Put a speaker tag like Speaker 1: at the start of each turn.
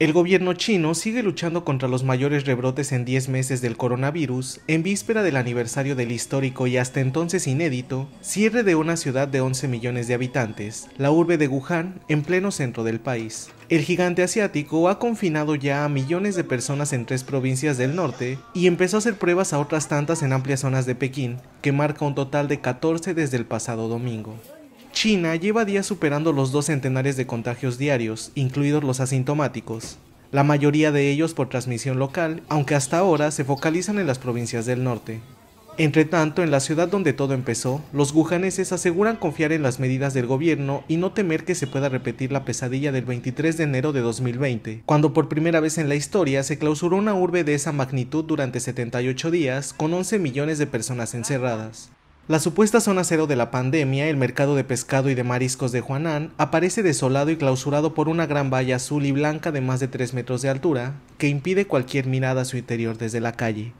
Speaker 1: El gobierno chino sigue luchando contra los mayores rebrotes en 10 meses del coronavirus en víspera del aniversario del histórico y hasta entonces inédito cierre de una ciudad de 11 millones de habitantes, la urbe de Wuhan, en pleno centro del país. El gigante asiático ha confinado ya a millones de personas en tres provincias del norte y empezó a hacer pruebas a otras tantas en amplias zonas de Pekín, que marca un total de 14 desde el pasado domingo. China lleva días superando los dos centenares de contagios diarios, incluidos los asintomáticos, la mayoría de ellos por transmisión local, aunque hasta ahora se focalizan en las provincias del norte. Entre tanto, en la ciudad donde todo empezó, los gujaneses aseguran confiar en las medidas del gobierno y no temer que se pueda repetir la pesadilla del 23 de enero de 2020, cuando por primera vez en la historia se clausuró una urbe de esa magnitud durante 78 días con 11 millones de personas encerradas. La supuesta zona cero de la pandemia, el mercado de pescado y de mariscos de Juanán, aparece desolado y clausurado por una gran valla azul y blanca de más de 3 metros de altura, que impide cualquier mirada a su interior desde la calle.